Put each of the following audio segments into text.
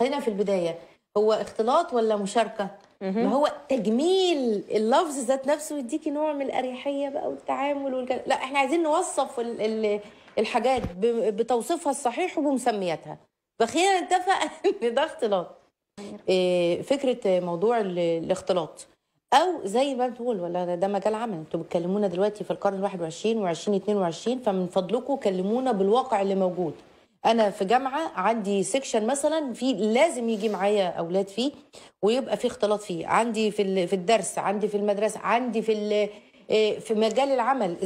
هنا في البدايه هو اختلاط ولا مشاركه ما هو تجميل اللفظ ذات نفسه يديكي نوع من الاريحيه بقى والتعامل والكلام لا احنا عايزين نوصف الحاجات بتوصيفها الصحيح وبمسمياتها فخلينا نتفق ان ده اختلاط آه، فكره موضوع الاختلاط او زي ما بتقول ولا ده مجال عمل انتوا بتكلمونا دلوقتي في القرن 21 و20 22 فمن فضلكم كلمونا بالواقع اللي موجود انا في جامعه عندي سيكشن مثلا في لازم يجي معايا اولاد فيه ويبقى في اختلاط فيه عندي في في الدرس عندي في المدرسه عندي في آه، في مجال العمل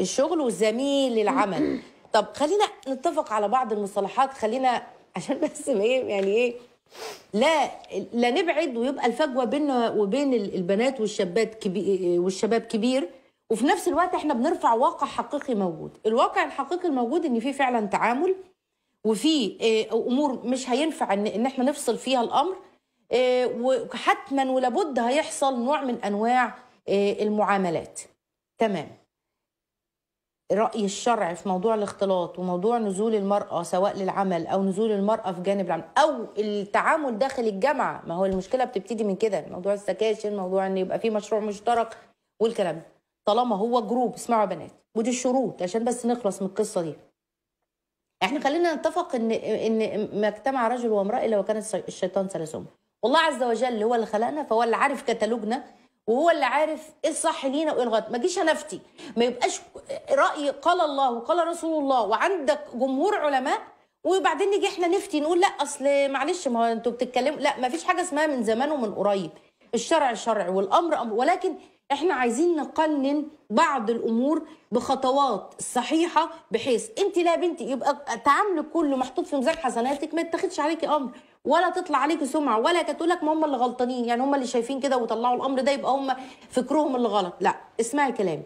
الشغل آه، وزميل العمل طب خلينا نتفق على بعض المصطلحات خلينا عشان بس ايه يعني ايه لا لا نبعد ويبقى الفجوه بيننا وبين البنات والشابات كبير آه، والشباب كبير وفي نفس الوقت احنا بنرفع واقع حقيقي موجود الواقع الحقيقي الموجود ان في فعلا تعامل وفي آه، امور مش هينفع ان احنا نفصل فيها الامر آه، وحتما ولابد هيحصل نوع من انواع آه، المعاملات تمام رأي الشرع في موضوع الاختلاط وموضوع نزول المرأة سواء للعمل أو نزول المرأة في جانب العمل أو التعامل داخل الجامعة ما هو المشكلة بتبتدي من كده موضوع السكاشن موضوع أن يبقى في مشروع مشترك والكلام ده طالما هو جروب اسمعوا يا بنات ودي الشروط عشان بس نخلص من القصه دي احنا خلينا نتفق ان ان ما اجتمع رجل وامراه الا وكان الشيطان ثالثهما والله عز وجل هو اللي خلقنا فهو اللي عارف كتالوجنا وهو اللي عارف ايه الصح لينا وايه الغلط ما جيش افتي ما يبقاش راي قال الله وقال رسول الله وعندك جمهور علماء وبعدين نيجي احنا نفتي نقول لا اصل معلش ما هو انتوا بتتكلموا لا ما فيش حاجه اسمها من زمان ومن قريب الشرع شرع والامر امر ولكن احنا عايزين نقنن بعض الامور بخطوات صحيحه بحيث انت لا بنتي يبقى تعاملك كله محطوط في ميزان حسناتك ما يتاخدش عليكي امر ولا تطلع عليكي سمعه ولا لك ما هم اللي غلطانين يعني هم اللي شايفين كده وطلعوا الامر ده يبقى هم فكرهم اللي غلط لا اسمعي كلامي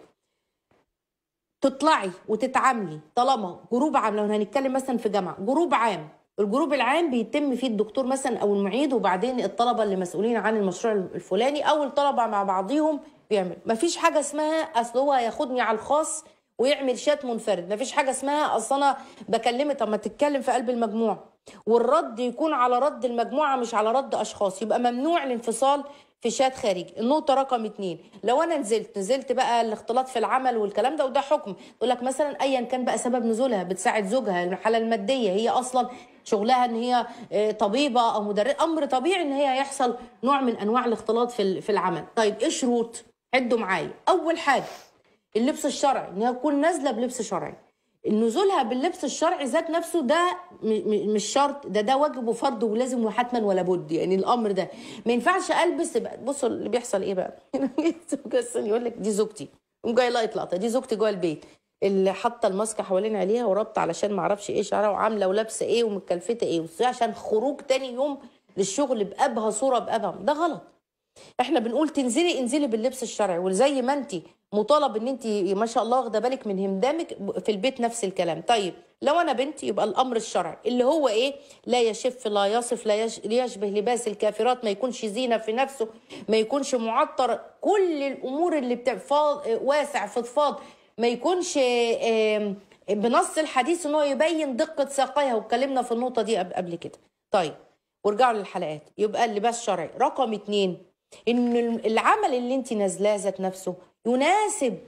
تطلعي وتتعاملي طالما جروب عام لو هنتكلم مثلا في جامعه جروب عام الجروب العام بيتم فيه الدكتور مثلا او المعيد وبعدين الطلبه اللي مسؤولين عن المشروع الفلاني او الطلبه مع بعضيهم بيعمل مفيش حاجه اسمها اصل هو هياخدني على الخاص ويعمل شات منفرد مفيش حاجه اسمها اصل انا بكلمه طب ما تتكلم في قلب المجموعه والرد يكون على رد المجموعه مش على رد اشخاص يبقى ممنوع الانفصال في شات خارجي النقطة رقم اتنين لو أنا نزلت نزلت بقى الاختلاط في العمل والكلام ده وده حكم يقول لك مثلا أيا كان بقى سبب نزولها بتساعد زوجها الحالة المادية هي أصلا شغلها ان هي آه، طبيبه او مدرس امر طبيعي ان هي يحصل نوع من انواع الاختلاط في في العمل طيب ايه شروط عدوا معايا اول حاجه اللبس الشرعي ان هي تكون نازله بلبس شرعي نزولها باللبس الشرعي ذات نفسه ده مش شرط ده ده واجب وفرض ولازم وحتما ولا بد يعني الامر ده ما ينفعش البس بصوا اللي بيحصل ايه بقى يقول لك دي زوجتي قوم جاي لايت لقطه دي زوجتي جوه البيت اللي حاطه الماسكه حوالين عليها ورابطه علشان ما اعرفش ايه شعرها وعامله ولابسه ايه ومكلفته ايه عشان خروج تاني يوم للشغل بابهى صوره بابهى ده غلط احنا بنقول تنزلي انزلي باللبس الشرعي وزي ما انت مطالب ان انت ما شاء الله واخده بالك من همدامك في البيت نفس الكلام طيب لو انا بنت يبقى الامر الشرعي اللي هو ايه لا يشف لا يصف لا يشبه لباس الكافرات ما يكونش زينه في نفسه ما يكونش معطر كل الامور اللي بتفاض واسع فضفاض ما يكونش بنص الحديث ان هو يبين دقه ساقيها واتكلمنا في النقطه دي قبل كده طيب وارجعوا للحلقات يبقى اللباس شرعي رقم اتنين ان العمل اللي انت نازلاه ذات نفسه يناسب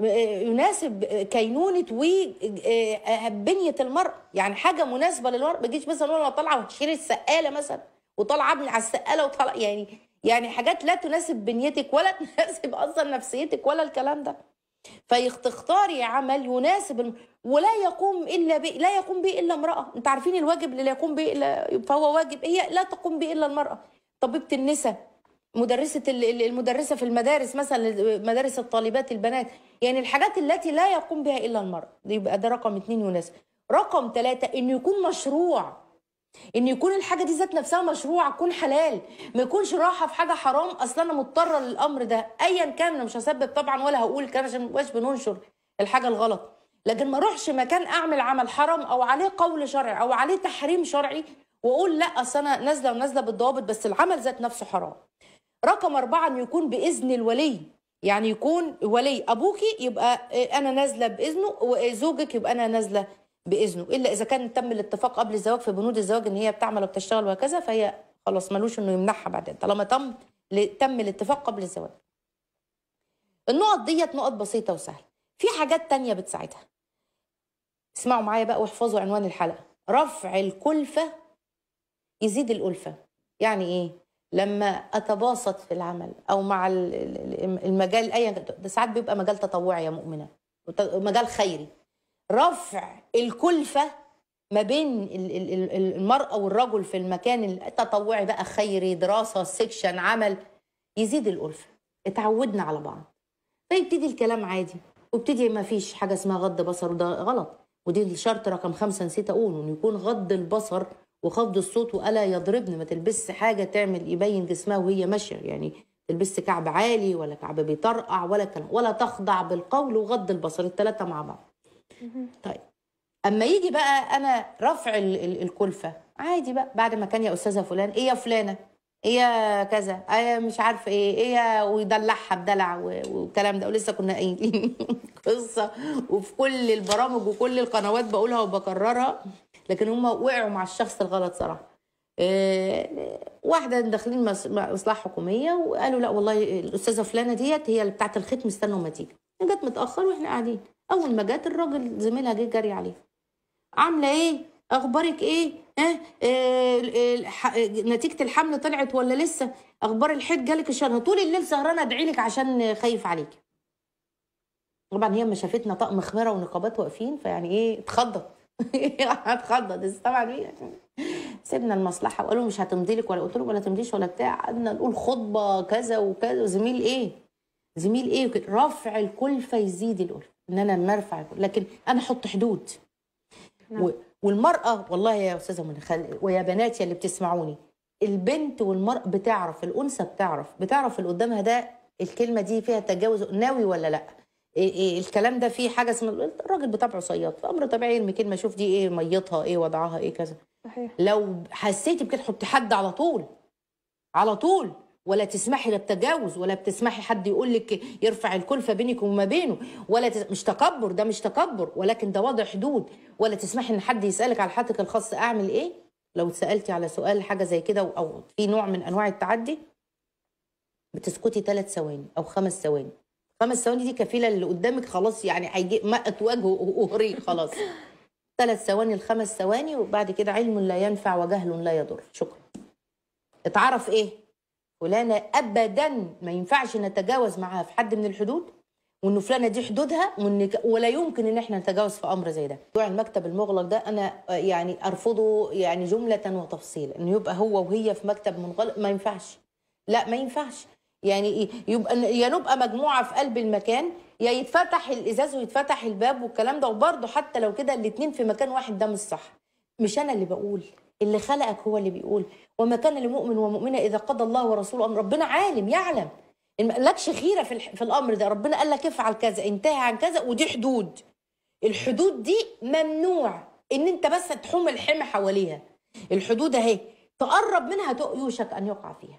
آه، يناسب كينونه و آه، آه، بنيه المرأة يعني حاجه مناسبه للمرأة ما تجيش مثلا وانا طالعه وتشيل السقاله مثلا وطالعه ابني على السقاله وطالعه يعني يعني حاجات لا تناسب بنيتك ولا تناسب اصلا نفسيتك ولا الكلام ده فتختاري عمل يناسب الم... ولا يقوم الا ب... لا يقوم به الا امراه انت عارفين الواجب اللي لا يقوم به الا فهو واجب هي لا تقوم به الا المراه طبيبه النساء مدرسة المدرسة في المدارس مثلا مدارس الطالبات البنات يعني الحاجات التي لا يقوم بها إلا المرأة يبقى ده رقم اثنين يناسب رقم ثلاثة إنه يكون مشروع ان يكون الحاجه دي ذات نفسها مشروع تكون حلال ما يكونش راحه في حاجه حرام اصلا انا مضطره للامر ده ايا كان انا مش هسبب طبعا ولا هقول كان عشان مش بننشر الحاجه الغلط لكن ما اروحش مكان اعمل عمل حرام او عليه قول شرعي او عليه تحريم شرعي واقول لا اصل انا نازله ونازله بالضوابط بس العمل ذات نفسه حرام رقم أربعة أن يكون بإذن الولي يعني يكون ولي أبوكي يبقى أنا نازلة بإذنه وزوجك يبقى أنا نازلة باذنه الا اذا كان تم الاتفاق قبل الزواج في بنود الزواج ان هي بتعمل وبتشتغل وهكذا فهي خلاص ملوش انه يمنعها بعدين طالما تم تم الاتفاق قبل الزواج النقط ديت نقط بسيطه وسهله في حاجات تانية بتساعدها اسمعوا معايا بقى واحفظوا عنوان الحلقه رفع الكلفه يزيد الالفه يعني ايه لما اتباسط في العمل او مع المجال اي ده ساعات بيبقى مجال تطوعي يا مؤمنه مجال خيري رفع الكلفه ما بين المراه والرجل في المكان التطوعي بقى خيري دراسه سيكشن عمل يزيد الالفه اتعودنا على بعض فيبتدي الكلام عادي وابتدي ما فيش حاجه اسمها غض بصر وده غلط ودي الشرط رقم خمسة نسيت اقوله انه يكون غض البصر وخفض الصوت والا يضربني ما تلبسش حاجه تعمل يبين جسمها وهي ماشيه يعني تلبس كعب عالي ولا كعب بيطرقع ولا كلام ولا تخضع بالقول وغض البصر الثلاثه مع بعض طيب اما يجي بقى انا رفع الكلفه عادي بقى بعد ما كان يا استاذه فلان ايه يا فلانه ايه يا كذا ايه مش عارفه ايه ايه ويدلعها بدلع والكلام ده ولسه كنا قايلين قصه وفي كل البرامج وكل القنوات بقولها وبكررها لكن هم وقعوا مع الشخص الغلط صراحه آه، واحده داخلين مصلحه حكوميه وقالوا لا والله الاستاذه فلانه ديت هي اللي بتاعه الختم استنوا ما تيجي جت متاخر واحنا قاعدين اول ما جت الراجل زميلها جه جري عليها عامله ايه اخبارك ايه اه, آه, آه نتيجه الحمل طلعت ولا لسه اخبار الحيض جالك الشهر طول الليل سهرانه ادعي لك عشان خايف عليكي طبعا هي ما شافتنا طقم خميره ونقابات واقفين فيعني ايه اتخضت هتخضت بس طبعا إيه؟ سيبنا المصلحه وقالوا مش هتمضي لك ولا قلت لهم ولا تمضيش ولا بتاع قعدنا نقول خطبه كذا وكذا زميل ايه زميل ايه رفع الكلفه يزيد الالفه ان انا لما ارفع لكن انا احط حدود نعم. والمراه والله يا استاذه من خل... ويا بناتي اللي بتسمعوني البنت والمراه بتعرف الانثى بتعرف بتعرف اللي قدامها ده الكلمه دي فيها تجاوز ناوي ولا لا إيه إيه الكلام ده فيه حاجه اسمها الراجل بطبعه صياد فامر طبيعي يرمي كلمه شوف دي ايه ميتها ايه وضعها ايه كذا صحيح لو حسيتي بكده حطي حد على طول على طول ولا تسمحي للتجاوز ولا بتسمحي حد يقول لك يرفع الكلفه بينك وما بينه ولا تس... مش تكبر ده مش تكبر ولكن ده وضع حدود ولا تسمحي ان حد يسالك على حياتك الخاصه اعمل ايه لو اتسالتي على سؤال حاجه زي كده او في نوع من انواع التعدي بتسكتي ثلاث ثواني او خمس ثواني خمس ثواني دي كفيله اللي قدامك خلاص يعني هيجي مقت وجهه وقهري خلاص ثلاث ثواني لخمس ثواني وبعد كده علم لا ينفع وجهل لا يضر شكرا اتعرف ايه فلانة ابدا ما ينفعش نتجاوز معاها في حد من الحدود وان فلانه دي حدودها وان ولا يمكن ان احنا نتجاوز في امر زي ده موضوع المكتب المغلق ده انا آه، يعني ارفضه يعني جمله وتفصيلا انه يبقى هو وهي في مكتب منغلق ما ينفعش لا ما ينفعش يعني إيه؟ يبقى يا نبقى مجموعه في قلب المكان يا يتفتح الازاز ويتفتح الباب والكلام ده وبرضه حتى لو كده الاتنين في مكان واحد ده مش صح مش انا اللي بقول اللي خلقك هو اللي بيقول وما كان لمؤمن ومؤمنه اذا قضى الله ورسوله امر ربنا عالم يعلم ما لكش خيره في في الامر ده ربنا قال لك افعل كذا انتهي عن كذا ودي حدود الحدود دي ممنوع ان انت بس تحوم الحمى حواليها الحدود اهي تقرب منها يوشك ان يقع فيها